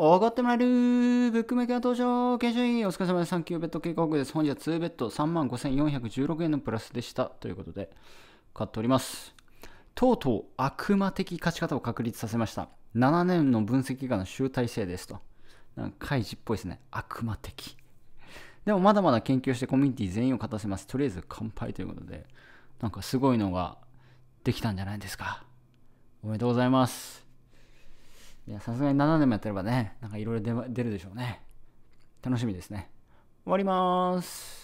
おごってもらえるブックメーカー登場研修員お疲れ様です。サンキューベッド警告です。本日は2ベッド35,416円のプラスでした。ということで、買っております。とうとう悪魔的勝ち方を確立させました。7年の分析下の集大成ですと。なんか開示っぽいですね。悪魔的。でもまだまだ研究してコミュニティ全員を勝たせます。とりあえず乾杯ということで、なんかすごいのができたんじゃないですか。おめでとうございます。いや、さすがに7年もやってればね、なんかいろいろ出るでしょうね。楽しみですね。終わります。